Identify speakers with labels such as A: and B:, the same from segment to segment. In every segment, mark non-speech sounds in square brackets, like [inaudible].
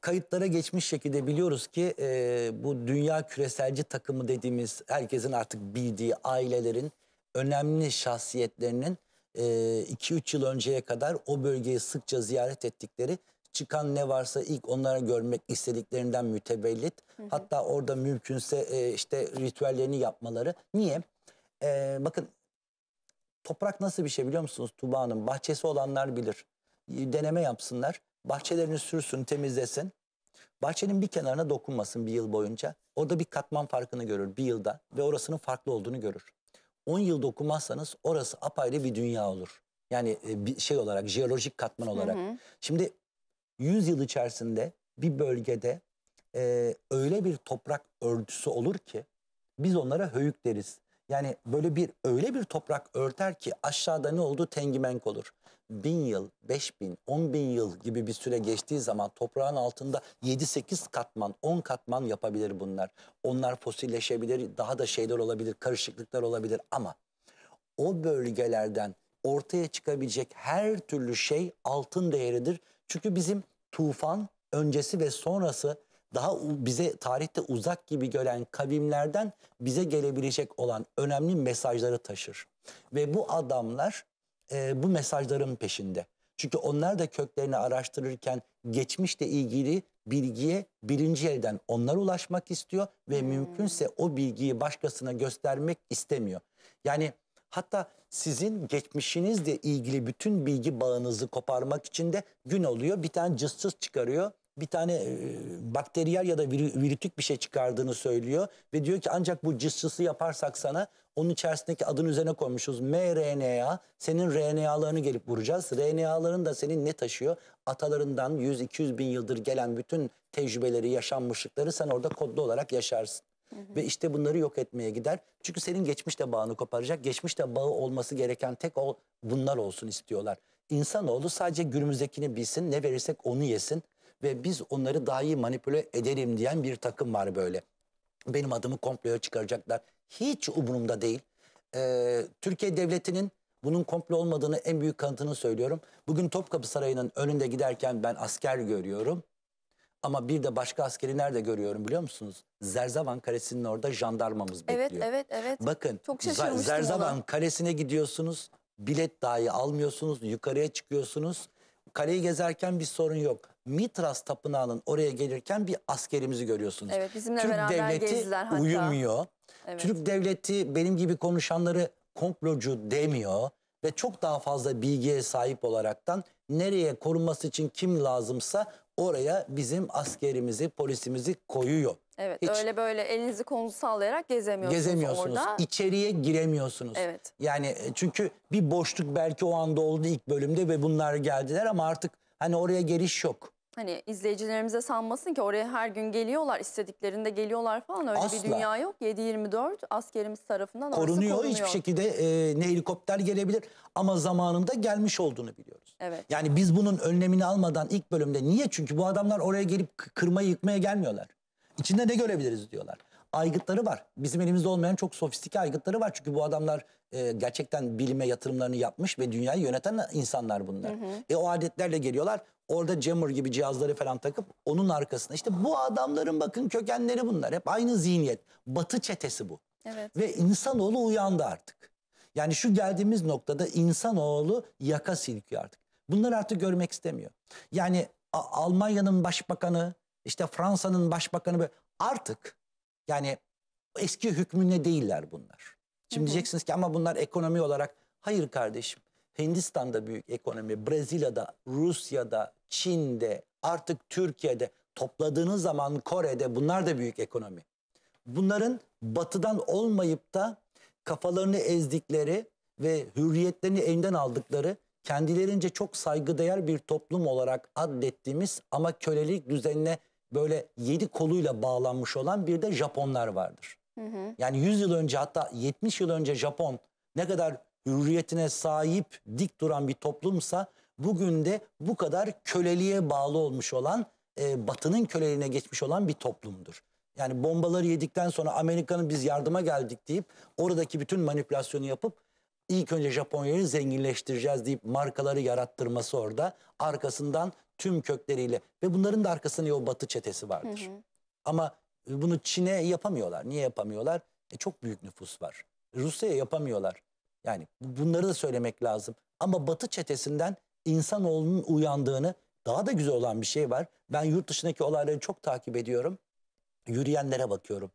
A: kayıtlara geçmiş şekilde biliyoruz ki e, bu dünya küreselci takımı dediğimiz herkesin artık bildiği ailelerin önemli şahsiyetlerinin 2-3 e, yıl önceye kadar o bölgeyi sıkça ziyaret ettikleri çıkan ne varsa ilk onlara görmek istediklerinden mütevellit. Hı hı. Hatta orada mümkünse e, işte ritüellerini yapmaları. Niye? E, bakın toprak nasıl bir şey biliyor musunuz Tuba Hanım? Bahçesi olanlar bilir. Deneme yapsınlar bahçelerini sürsün, temizlesin. Bahçenin bir kenarına dokunmasın bir yıl boyunca. Orada bir katman farkını görür bir yılda ve orasının farklı olduğunu görür. 10 yıl dokunmazsanız orası apayrı bir dünya olur. Yani e, bir şey olarak, jeolojik katman olarak. Hı hı. Şimdi 100 yıl içerisinde bir bölgede e, öyle bir toprak örtüsü olur ki biz onlara höyük deriz. Yani böyle bir öyle bir toprak örter ki aşağıda ne oldu tengimenk olur bin yıl, beş bin, on bin yıl gibi bir süre geçtiği zaman toprağın altında yedi sekiz katman, on katman yapabilir bunlar. Onlar fosilleşebilir, daha da şeyler olabilir, karışıklıklar olabilir ama o bölgelerden ortaya çıkabilecek her türlü şey altın değeridir. Çünkü bizim tufan öncesi ve sonrası daha bize tarihte uzak gibi gören kavimlerden bize gelebilecek olan önemli mesajları taşır. Ve bu adamlar e, bu mesajların peşinde. Çünkü onlar da köklerini araştırırken geçmişle ilgili bilgiye birinci elden onlar ulaşmak istiyor ve hmm. mümkünse o bilgiyi başkasına göstermek istemiyor. Yani hatta sizin geçmişinizle ilgili bütün bilgi bağınızı koparmak için de gün oluyor bir tane cızsız çıkarıyor bir tane e, bakteriyel ya da virütük bir şey çıkardığını söylüyor. Ve diyor ki ancak bu cıscısı yaparsak sana onun içerisindeki adın üzerine koymuşuz mRNA. Senin RNA'larını gelip vuracağız. RNA'ların da senin ne taşıyor? Atalarından 100-200 bin yıldır gelen bütün tecrübeleri, yaşanmışlıkları sen orada kodlu olarak yaşarsın. Ve işte bunları yok etmeye gider. Çünkü senin geçmişte bağını koparacak. Geçmişte bağı olması gereken tek o bunlar olsun istiyorlar. İnsanoğlu sadece günümüzdekini bilsin, ne verirsek onu yesin ve biz onları daha iyi manipüle ederim diyen bir takım var böyle. Benim adımı komploya çıkaracaklar. Hiç umurumda değil. Ee, Türkiye Devleti'nin bunun komplo olmadığını en büyük kanıtını söylüyorum. Bugün Topkapı Sarayı'nın önünde giderken ben asker görüyorum. Ama bir de başka askeri nerede görüyorum biliyor musunuz? Zerzavan Kalesi'nin orada jandarmamız bekliyor. Evet, evet,
B: evet. Bakın Çok Zerzavan ona.
A: Kalesi'ne gidiyorsunuz. Bilet dahi almıyorsunuz. Yukarıya çıkıyorsunuz. Kaleyi gezerken bir sorun yok. Mitras Tapınağı'nın oraya gelirken bir askerimizi görüyorsunuz. Evet bizimle Türk beraber devleti gezdiler hatta. uyumuyor. Evet. Türk devleti benim gibi konuşanları komplocu demiyor ve çok daha fazla bilgiye sahip olaraktan nereye korunması için kim lazımsa oraya bizim askerimizi, polisimizi koyuyor.
B: Evet Hiç öyle böyle elinizi kolunuzu sallayarak gezemiyorsunuz, gezemiyorsunuz orada.
A: İçeriye giremiyorsunuz. Evet. Yani e, çünkü bir boşluk belki o anda oldu ilk bölümde ve bunlar geldiler ama artık Hani oraya geliş yok.
B: Hani izleyicilerimize sanmasın ki oraya her gün geliyorlar, istediklerinde geliyorlar falan öyle Asla. bir dünya yok. 7-24 askerimiz tarafından korunuyor. korunuyor. Hiçbir
A: şekilde e, ne helikopter gelebilir ama zamanında gelmiş olduğunu biliyoruz. Evet. Yani biz bunun önlemini almadan ilk bölümde niye? Çünkü bu adamlar oraya gelip kırmayı yıkmaya gelmiyorlar. İçinde ne görebiliriz diyorlar aygıtları var. Bizim elimizde olmayan çok sofistike aygıtları var. Çünkü bu adamlar e, gerçekten bilime yatırımlarını yapmış ve dünyayı yöneten insanlar bunlar. Hı hı. E o adetlerle geliyorlar. Orada jammer gibi cihazları falan takıp onun arkasında. İşte bu adamların bakın kökenleri bunlar. Hep aynı zihniyet. Batı çetesi bu. Evet. Ve insanoğlu uyandı artık. Yani şu geldiğimiz noktada insanoğlu yaka silkiyor artık. Bunları artık görmek istemiyor. Yani Almanya'nın başbakanı, işte Fransa'nın başbakanı böyle artık yani eski hükmüne değiller bunlar. Şimdi hı hı. diyeceksiniz ki ama bunlar ekonomi olarak hayır kardeşim. Hindistan'da büyük ekonomi, Brezilya'da, Rusya'da, Çin'de, artık Türkiye'de topladığınız zaman Kore'de bunlar da büyük ekonomi. Bunların batıdan olmayıp da kafalarını ezdikleri ve hürriyetlerini elinden aldıkları kendilerince çok saygıdeğer bir toplum olarak adettiğimiz ama kölelik düzenine böyle yedi koluyla bağlanmış olan bir de Japonlar vardır. Hı hı. Yani 100 yıl önce hatta 70 yıl önce Japon ne kadar hürriyetine sahip dik duran bir toplumsa bugün de bu kadar köleliğe bağlı olmuş olan e, batının köleliğine geçmiş olan bir toplumdur. Yani bombaları yedikten sonra Amerika'nın biz yardıma geldik deyip oradaki bütün manipülasyonu yapıp ilk önce Japonya'yı zenginleştireceğiz deyip markaları yarattırması orada. Arkasından tüm kökleriyle ve bunların da arkasında o batı çetesi vardır. Hı hı. Ama e, bunu Çin'e yapamıyorlar. Niye yapamıyorlar? E çok büyük nüfus var. Rusya'ya yapamıyorlar. Yani bunları da söylemek lazım. Ama batı çetesinden insanoğlunun uyandığını daha da güzel olan bir şey var. Ben yurt dışındaki olayları çok takip ediyorum. Yürüyenlere bakıyorum.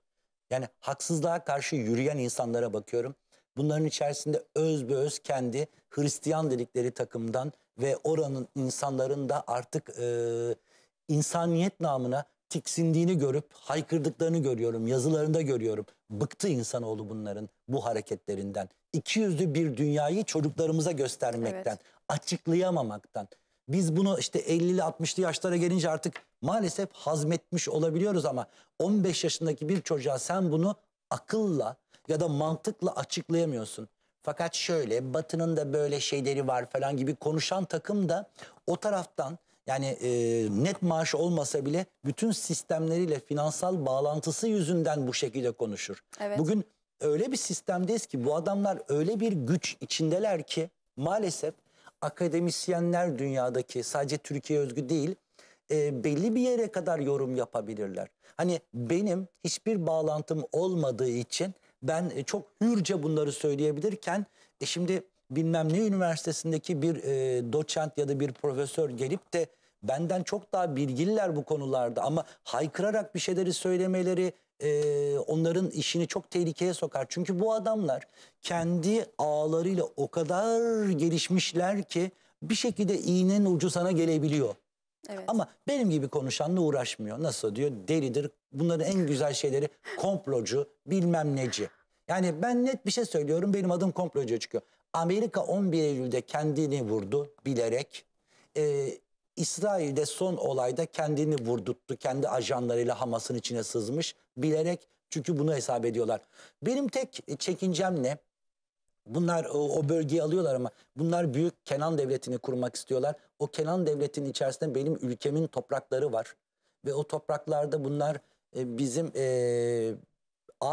A: Yani haksızlığa karşı yürüyen insanlara bakıyorum. Bunların içerisinde öz be öz kendi Hristiyan dedikleri takımdan ve oranın insanların da artık e, insaniyet namına tiksindiğini görüp haykırdıklarını görüyorum. Yazılarında görüyorum. Bıktı insanoğlu bunların bu hareketlerinden. İkiyüzlü bir dünyayı çocuklarımıza göstermekten, evet. açıklayamamaktan. Biz bunu işte 50'li 60'lı yaşlara gelince artık maalesef hazmetmiş olabiliyoruz ama 15 yaşındaki bir çocuğa sen bunu akılla, ya da mantıkla açıklayamıyorsun. Fakat şöyle Batı'nın da böyle şeyleri var falan gibi konuşan takım da o taraftan yani e, net maaş olmasa bile bütün sistemleriyle finansal bağlantısı yüzünden bu şekilde konuşur. Evet. Bugün öyle bir sistemdeyiz ki bu adamlar öyle bir güç içindeler ki maalesef akademisyenler dünyadaki sadece Türkiye özgü değil e, belli bir yere kadar yorum yapabilirler. Hani benim hiçbir bağlantım olmadığı için ben e, çok hürce bunları söyleyebilirken e şimdi bilmem ne üniversitesindeki bir e, doçent ya da bir profesör gelip de benden çok daha bilgililer bu konularda ama haykırarak bir şeyleri söylemeleri e, onların işini çok tehlikeye sokar. Çünkü bu adamlar kendi ağlarıyla o kadar gelişmişler ki bir şekilde iğnenin ucu sana gelebiliyor. Evet. Ama benim gibi konuşanla uğraşmıyor. Nasıl diyor? Delidir. Bunların en güzel şeyleri komplocu, bilmem neci. Yani ben net bir şey söylüyorum. Benim adım komplocu çıkıyor. Amerika 11 Eylül'de kendini vurdu bilerek. Ee, İsrail'de son olayda kendini vurduttu. Kendi ajanlarıyla Hamas'ın içine sızmış bilerek. Çünkü bunu hesap ediyorlar. Benim tek çekincem ne? Bunlar o, o bölgeyi alıyorlar ama bunlar büyük Kenan Devleti'ni kurmak istiyorlar. O Kenan Devleti'nin içerisinde benim ülkemin toprakları var. Ve o topraklarda bunlar e, bizim e,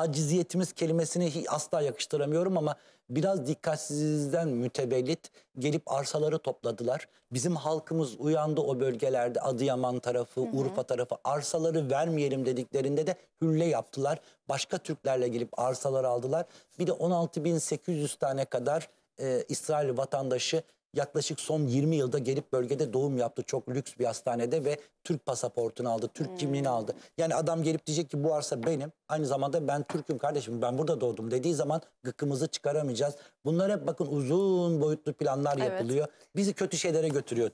A: aciziyetimiz kelimesini asla yakıştıramıyorum ama biraz dikkatsizliğinden mütevellit gelip arsaları topladılar. Bizim halkımız uyandı o bölgelerde Adıyaman tarafı, hı hı. Urfa tarafı arsaları vermeyelim dediklerinde de hülle yaptılar. Başka Türklerle gelip arsalar aldılar. Bir de 16.800 tane kadar e, İsrail vatandaşı yaklaşık son 20 yılda gelip bölgede doğum yaptı. Çok lüks bir hastanede ve Türk pasaportunu aldı, Türk hmm. kimliğini aldı. Yani adam gelip diyecek ki bu arsa benim. Aynı zamanda ben Türk'üm kardeşim ben burada doğdum dediği zaman gıkkımızı çıkaramayacağız. Bunlar hep bakın uzun boyutlu planlar evet. yapılıyor. Bizi kötü şeylere götürüyor.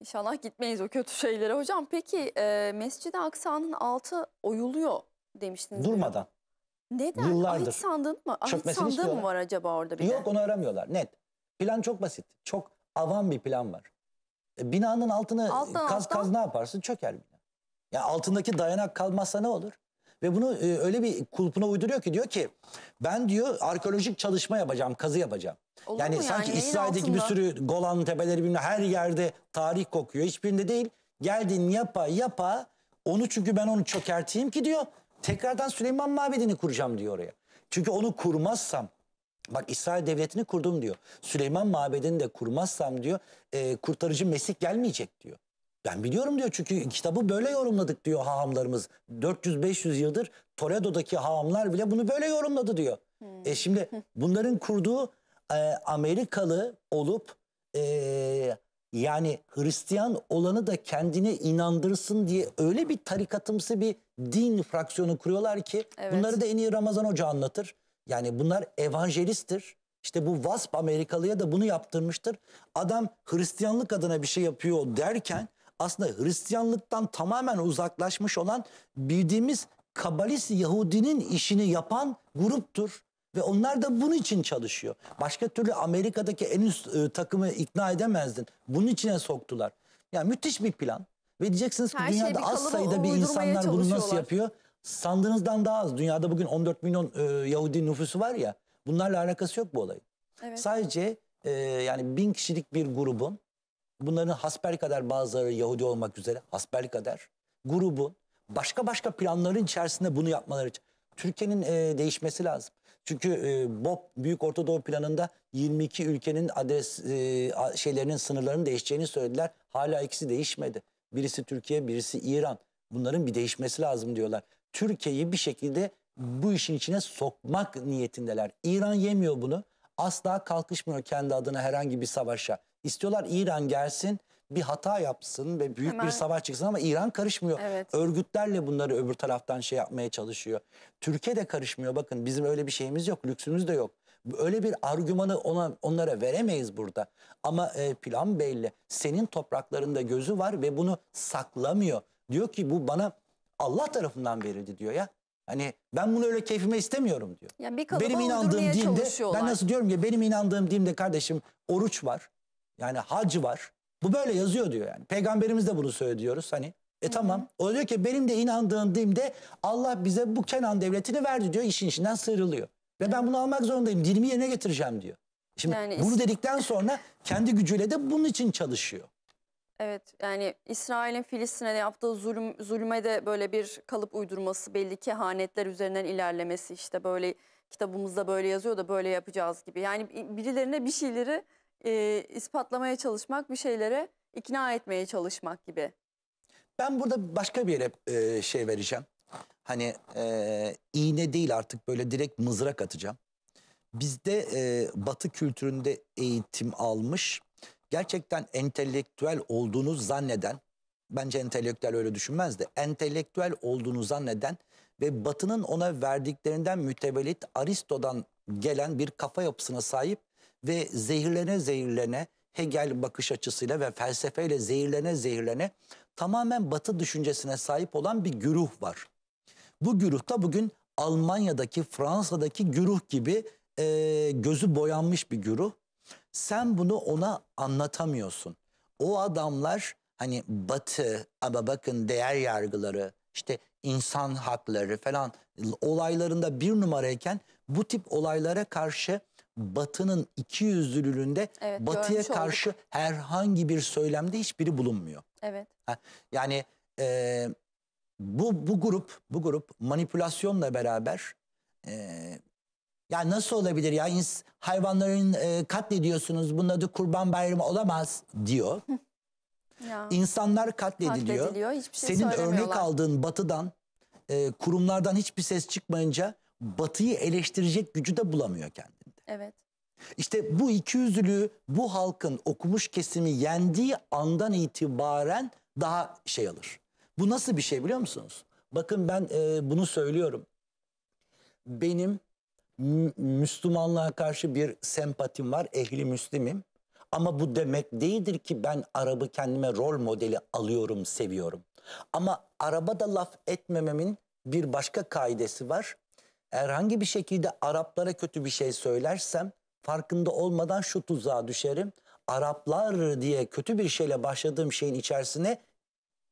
B: İnşallah gitmeyiz o kötü şeylere. Hocam peki e, Mescid-i Aksa'nın altı oyuluyor demiştiniz. Durmadan. Neden? Yıllardır. Ahit sandın mı? Ahit sandığı mı var acaba orada bir Yok de? onu
A: aramıyorlar net. Plan çok basit. Çok avam bir plan var. E, binanın altını alttan, kaz alttan. kaz ne yaparsın? Çöker bina. Yani altındaki dayanak kalmazsa ne olur? Ve bunu e, öyle bir kulpuna uyduruyor ki diyor ki ben diyor arkeolojik çalışma yapacağım, kazı yapacağım. Olur yani sanki yani? İsrail'deki bir sürü Golan tepeleri bilmem her yerde tarih kokuyor. Hiçbirinde değil. Geldin yapa yapa onu çünkü ben onu çökerteyim ki diyor. Tekrardan Süleyman Mabedi'ni kuracağım diyor oraya. Çünkü onu kurmazsam Bak İsrail devletini kurdum diyor. Süleyman Mabedi'ni de kurmazsam diyor e, kurtarıcı Mesih gelmeyecek diyor. Ben biliyorum diyor çünkü kitabı böyle yorumladık diyor hahamlarımız. 400-500 yıldır Toledo'daki hahamlar bile bunu böyle yorumladı diyor. E hmm. E şimdi [laughs] bunların kurduğu e, Amerikalı olup e, yani Hristiyan olanı da kendine inandırsın diye öyle bir tarikatımsı bir din fraksiyonu kuruyorlar ki evet. bunları da en iyi Ramazan Hoca anlatır. Yani bunlar evangelisttir. İşte bu Vasp Amerikalı'ya da bunu yaptırmıştır. Adam Hristiyanlık adına bir şey yapıyor derken aslında Hristiyanlıktan tamamen uzaklaşmış olan bildiğimiz Kabalist Yahudinin işini yapan gruptur. Ve onlar da bunun için çalışıyor. Başka türlü Amerika'daki en üst e, takımı ikna edemezdin. Bunun içine soktular. Yani müthiş bir plan. Ve diyeceksiniz ki Her dünyada şey az sayıda bir insanlar bunu nasıl yapıyor? Sandığınızdan daha az. Dünyada bugün 14 milyon e, Yahudi nüfusu var ya. Bunlarla alakası yok bu olayın. Evet. Sadece e, yani bin kişilik bir grubun bunların hasbel kadar bazıları Yahudi olmak üzere hasbel kadar grubun başka başka planların içerisinde bunu yapmaları için Türkiye'nin e, değişmesi lazım. Çünkü e, BOP Büyük Orta Doğu planında 22 ülkenin adres e, şeylerinin sınırlarının değişeceğini söylediler. Hala ikisi değişmedi. Birisi Türkiye, birisi İran. Bunların bir değişmesi lazım diyorlar. Türkiye'yi bir şekilde bu işin içine sokmak niyetindeler. İran yemiyor bunu. Asla kalkışmıyor kendi adına herhangi bir savaşa. İstiyorlar İran gelsin bir hata yapsın ve büyük Hemen. bir savaş çıksın ama İran karışmıyor. Evet. Örgütlerle bunları öbür taraftan şey yapmaya çalışıyor. Türkiye de karışmıyor bakın bizim öyle bir şeyimiz yok lüksümüz de yok. Öyle bir argümanı ona, onlara veremeyiz burada. Ama e, plan belli. Senin topraklarında gözü var ve bunu saklamıyor. Diyor ki bu bana Allah tarafından verildi diyor ya. Hani ben bunu öyle keyfime istemiyorum diyor.
B: Ya bir benim inandığım dinde ben nasıl
A: diyorum ki benim inandığım dinde kardeşim oruç var. Yani hac var. Bu böyle yazıyor diyor yani. Peygamberimiz de bunu söylüyoruz hani. E Hı -hı. tamam. O diyor ki benim de inandığım dinde Allah bize bu Kenan devletini verdi diyor. işin içinden sıyrılıyor. Ve ben bunu almak zorundayım. Dilimi yerine getireceğim diyor. Şimdi yani bunu dedikten sonra kendi gücüyle de bunun için çalışıyor.
B: Evet yani İsrail'in Filistin'e yaptığı zulüm, zulme de böyle bir kalıp uydurması belli ki hanetler üzerinden ilerlemesi işte böyle kitabımızda böyle yazıyor da böyle yapacağız gibi. Yani birilerine bir şeyleri e, ispatlamaya çalışmak bir şeylere ikna etmeye çalışmak gibi.
A: Ben burada başka bir yere e, şey vereceğim. Hani e, iğne değil artık böyle direkt mızrak atacağım. Bizde e, batı kültüründe eğitim almış gerçekten entelektüel olduğunu zanneden, bence entelektüel öyle düşünmez de, entelektüel olduğunu zanneden ve Batı'nın ona verdiklerinden mütevellit Aristo'dan gelen bir kafa yapısına sahip ve zehirlene zehirlene Hegel bakış açısıyla ve felsefeyle zehirlene zehirlene tamamen batı düşüncesine sahip olan bir güruh var. Bu güruh da bugün Almanya'daki, Fransa'daki güruh gibi e, gözü boyanmış bir güruh. Sen bunu ona anlatamıyorsun. O adamlar hani batı ama bakın değer yargıları işte insan hakları falan olaylarında bir numarayken bu tip olaylara karşı batının iki yüzlülüğünde evet, batıya karşı olduk. herhangi bir söylemde hiçbiri bulunmuyor. Evet. Ha, yani e, bu, bu grup bu grup manipülasyonla beraber e, ya nasıl olabilir ya ins hayvanların e, katlediyorsunuz bunun adı kurban bayramı olamaz diyor. ya. İnsanlar katlediliyor. katlediliyor şey Senin örnek aldığın batıdan e, kurumlardan hiçbir ses çıkmayınca batıyı eleştirecek gücü de bulamıyor kendinde. Evet. İşte bu ikiyüzlülüğü bu halkın okumuş kesimi yendiği andan itibaren daha şey alır. Bu nasıl bir şey biliyor musunuz? Bakın ben e, bunu söylüyorum. Benim Müslümanlığa karşı bir sempatim var. Ehli Müslimim. Ama bu demek değildir ki ben Arap'ı kendime rol modeli alıyorum, seviyorum. Ama Arap'a da laf etmememin bir başka kaidesi var. Herhangi bir şekilde Araplara kötü bir şey söylersem farkında olmadan şu tuzağa düşerim. Araplar diye kötü bir şeyle başladığım şeyin içerisine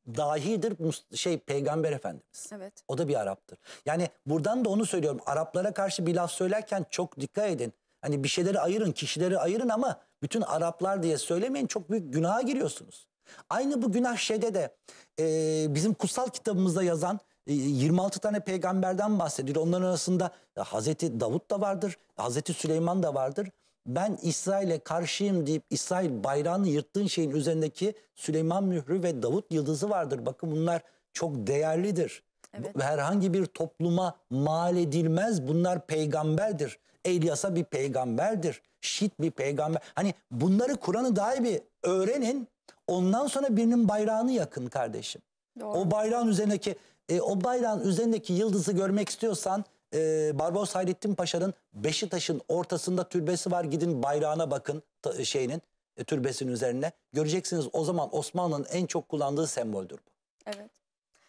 A: dahidir şey peygamber efendimiz. Evet. O da bir Arap'tır. Yani buradan da onu söylüyorum. Araplara karşı bir laf söylerken çok dikkat edin. Hani bir şeyleri ayırın, kişileri ayırın ama bütün Araplar diye söylemeyin. Çok büyük günaha giriyorsunuz. Aynı bu günah şeyde de e, bizim kutsal kitabımızda yazan 26 e, tane peygamberden bahsediyor. Onların arasında Hazreti Davut da vardır, Hazreti Süleyman da vardır ben İsrail'e karşıyım deyip İsrail bayrağını yırttığın şeyin üzerindeki Süleyman Mührü ve Davut Yıldızı vardır. Bakın bunlar çok değerlidir. Evet. Herhangi bir topluma mal edilmez. Bunlar peygamberdir. Elyasa bir peygamberdir. Şit bir peygamber. Hani bunları Kur'an'ı daha bir öğrenin. Ondan sonra birinin bayrağını yakın kardeşim. Doğru. O bayrağın üzerindeki e, o bayrağın üzerindeki yıldızı görmek istiyorsan e, Barbaros Hayrettin Paşa'nın Beşiktaş'ın ortasında türbesi var. Gidin bayrağına bakın ta, e, şeyinin e, türbesinin üzerine. Göreceksiniz o zaman Osmanlı'nın en çok kullandığı semboldür bu. Evet.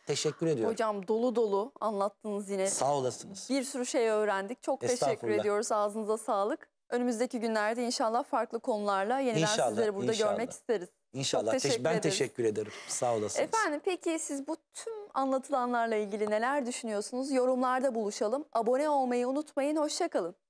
A: Teşekkür ediyorum.
B: Hocam dolu dolu anlattınız yine. Sağ olasınız. Bir sürü şey öğrendik. Çok teşekkür ediyoruz. Ağzınıza sağlık. Önümüzdeki günlerde inşallah farklı konularla yeniden inşallah, sizleri burada inşallah. görmek isteriz.
A: İnşallah. teşekkür ben ederiz. teşekkür ederim. Sağ olasınız.
B: Efendim peki siz bu tüm anlatılanlarla ilgili neler düşünüyorsunuz? Yorumlarda buluşalım. Abone olmayı unutmayın. Hoşçakalın.